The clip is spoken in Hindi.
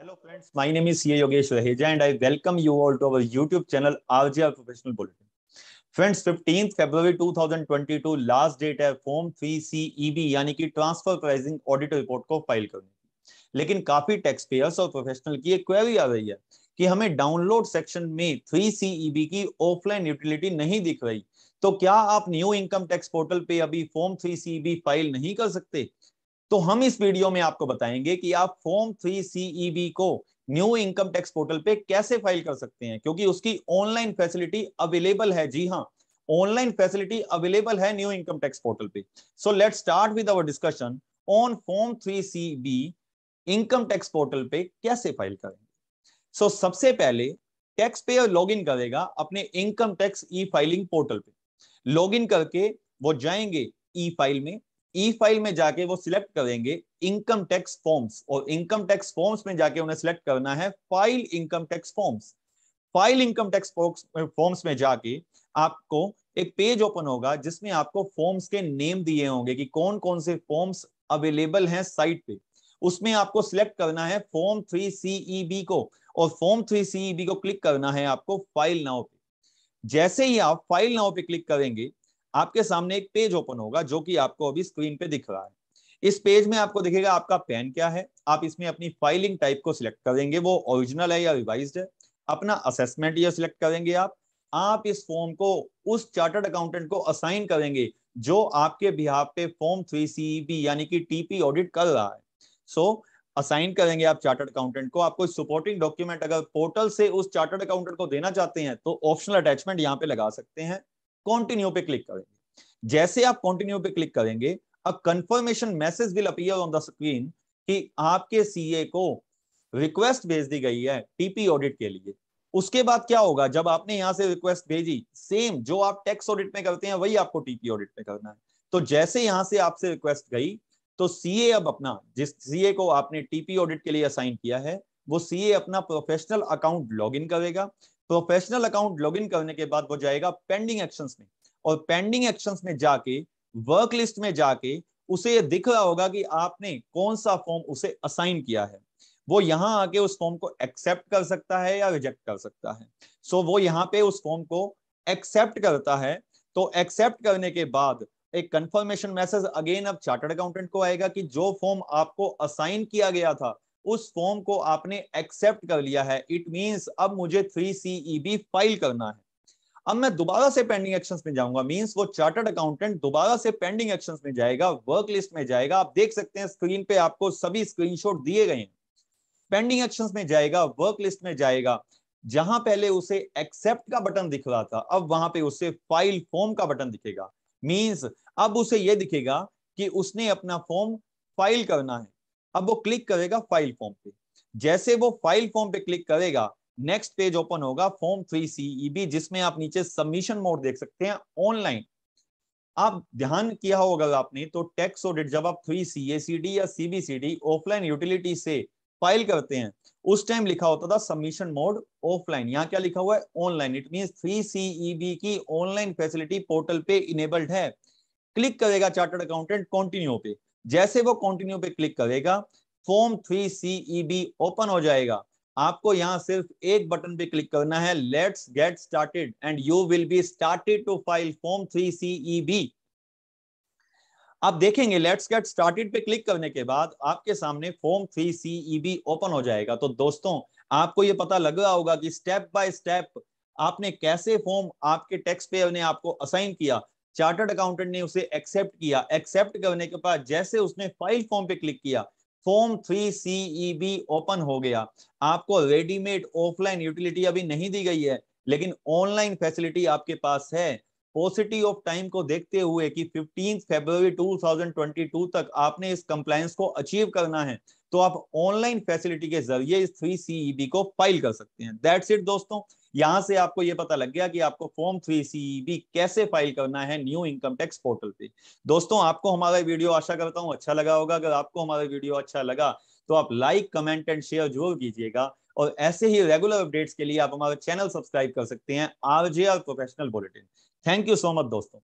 hello friends my name is CA Yogesh Raheja and I welcome you all to our YouTube channel RJR professional bulletin friends 15th February 2022 last date है फॉर्म 3CEB यानी कि ट्रांसफर प्राइसिंग ऑडिट रिपोर्ट को फाइल करने की लेकिन काफी टैक्स पेयर्स और प्रोफेशनल की एक क्वेरी आ रही है कि हमें डाउनलोड सेक्शन में 3CEB की ऑफलाइन यूटिलिटी नहीं दिख रही तो क्या आप न्यू इनकम टैक्स पोर्टल पे अभी फॉर्म 3CEB फाइल नहीं कर सकते तो हम इस वीडियो में आपको बताएंगे कि आप फॉर्म थ्री सीईबी e को न्यू इनकम टैक्स पोर्टल पे कैसे फाइल कर सकते हैं क्योंकि उसकी ऑनलाइन फैसिलिटी अवेलेबल है जी हाँ ऑनलाइन फैसिलिटी अवेलेबल है न्यू इनकम टैक्स पोर्टल पे so let start with our discussion on form three C income tax portal पे कैसे फाइल करेंगे सो so, सबसे पहले टैक्स पेयर लॉग इन करेगा अपने income tax e filing portal पे लॉग इन करके वो जाएंगे ई फाइल में ई e फाइल में जाके वो सिलेक्ट करेंगे इनकम टैक्स फॉर्म्स और इनकम टैक्स फॉर्म्स में जाके उन्हें सिलेक्ट करना है file income tax forms file income tax forms में जाके आपको एक पेज ओपन होगा जिसमें आपको फॉर्म्स के नेम दिए होंगे कि कौन कौन से फॉर्म्स अवेलेबल हैं साइट पे उसमें आपको सिलेक्ट करना है फॉर्म थ्री सीईबी को और फॉर्म थ्री सीईबी को क्लिक करना है आपको फाइल नाव पे जैसे ही आप फाइल नाव पे क्लिक करेंगे आपके सामने एक पेज ओपन होगा जो कि आपको अभी स्क्रीन पे दिख रहा है इस पेज में आपको दिखेगा आपका पैन क्या है आप इसमें अपनी फाइलिंग टाइप को सिलेक्ट करेंगे वो ओरिजिनल है या रिवाइज है अपना असेसमेंट ईयर सिलेक्ट करेंगे आप आप इस फॉर्म को उस चार्टर्ड अकाउंटेंट को असाइन करेंगे जो आपके बिहार पे फॉर्म थ्री सीबी यानी कि टीपी ऑडिट कर रहा है सो so, असाइन करेंगे आप चार्टर्ड अकाउंटेंट को आपको सपोर्टिंग डॉक्यूमेंट अगर पोर्टल से उस चार्टर्ड अकाउंटेंट को देना चाहते हैं तो ऑप्शनल अटैचमेंट यहाँ पे लगा सकते हैं कॉन्टिन्यू पे क्लिक करेंगे जैसे आप कॉन्टिन्यू पे क्लिक करेंगे a confirmation message will appear on the screen कि आपके सीए को रिक्वेस्ट भेज दी गई है टीपी ऑडिट के लिए उसके बाद क्या होगा जब आपने यहां से रिक्वेस्ट भेजी सेम जो आप टैक्स ऑडिट में करते हैं वही आपको टीपी ऑडिट में करना है तो जैसे यहां से आपसे रिक्वेस्ट गई तो सीए अब अपना जिस सीए को आपने टीपी ऑडिट के लिए असाइन किया है वो सीए अपना प्रोफेशनल अकाउंट लॉगिन करेगा प्रोफेशनल अकाउंट लॉगिन करने के बाद वो जाएगा पेंडिंग एक्शंस में और पेंडिंग एक्शंस में जाके वर्क लिस्ट में जाके उसे ये दिख रहा होगा कि आपने कौन सा फॉर्म उसे असाइन किया है वो यहाँ आके उस फॉर्म को एक्सेप्ट कर सकता है या रिजेक्ट कर सकता है सो so, वो यहाँ पे उस फॉर्म को एक्सेप्ट करता है तो एक्सेप्ट करने के बाद एक कंफर्मेशन मैसेज अगेन अब चार्टर्ड अकाउंटेंट को आएगा कि जो फॉर्म आपको असाइन किया गया था उस फॉर्म को आपने एक्सेप्ट कर लिया है इट मींस अब मुझे थ्री सीईबी फाइल करना है अब मैं दोबारा से पेंडिंग एक्शंस में जाऊंगा मींस वो चार्टर्ड अकाउंटेंट दोबारा से पेंडिंग एक्शंस में जाएगा वर्क लिस्ट में जाएगा आप देख सकते हैं स्क्रीन पे आपको सभी स्क्रीनशॉट दिए गए हैं पेंडिंग एक्शंस में जाएगा वर्क लिस्ट में जाएगा जहां पहले उसे एक्सेप्ट का बटन दिख रहा था अब वहां पे उसे फाइल फॉर्म का बटन दिखेगा मींस अब उसे यह दिखेगा कि उसने अपना फॉर्म फाइल करना है अब वो क्लिक करेगा फाइल फॉर्म पे जैसे वो फाइल फॉर्म पे क्लिक करेगा नेक्स्ट पेज ओपन होगा फॉर्म थ्री सीईबी जिसमें आप नीचे सबमिशन मोड देख सकते हैं ऑनलाइन आप ध्यान किया होगा आपने तो टैक्स ऑडिट जब आप थ्री सी ए सी डी या सीबीसीडी ऑफलाइन यूटिलिटी से फाइल करते हैं उस टाइम लिखा होता था सबमिशन मोड ऑफलाइन यहाँ क्या लिखा हुआ है online it mean three CEB की ऑनलाइन फैसिलिटी पोर्टल पे इनेबल्ड है क्लिक करेगा चार्टर्ड अकाउंटेंट कंटिन्यू पे जैसे वो कंटिन्यू पे क्लिक करेगा फॉर्म थ्री सीईबी ओपन हो जाएगा आपको यहाँ सिर्फ एक बटन पे क्लिक करना है let's get started and you will be started to file form three CEB आप देखेंगे लेट्स गेट स्टार्टेड पे क्लिक करने के बाद आपके सामने फॉर्म थ्री सीईबी ओपन हो जाएगा तो दोस्तों आपको ये पता लग रहा होगा कि स्टेप बाय स्टेप आपने कैसे फॉर्म आपके टैक्स पेयर ने आपको असाइन किया चार्टर्ड अकाउंटेंट ने उसे एक्सेप्ट किया एक्सेप्ट करने के बाद जैसे उसने फाइल फॉर्म पे क्लिक किया form three CEB e open हो गया आपको रेडीमेड ऑफलाइन यूटिलिटी अभी नहीं दी गई है लेकिन ऑनलाइन फैसिलिटी आपके पास है पॉसिटी ऑफ टाइम को देखते हुए कि 15 फरवरी 2022 तक आपने इस कंप्लायंस को अचीव करना है तो आप ऑनलाइन फैसिलिटी के जरिए इस थ्री सीईबी e को फाइल कर सकते हैं दैट्स इट दोस्तों यहां से आपको यह पता लग गया कि आपको फॉर्म थ्री सीईबी कैसे फाइल करना है न्यू इनकम टैक्स पोर्टल पे दोस्तों आपको हमारा वीडियो आशा करता हूं अच्छा लगा होगा अगर आपको हमारा वीडियो अच्छा लगा तो आप लाइक कमेंट एंड शेयर जरूर कीजिएगा और ऐसे ही रेगुलर अपडेट्स के लिए आप हमारा चैनल सब्सक्राइब कर सकते हैं RJ RJR professional bulletin thank you so much दोस्तों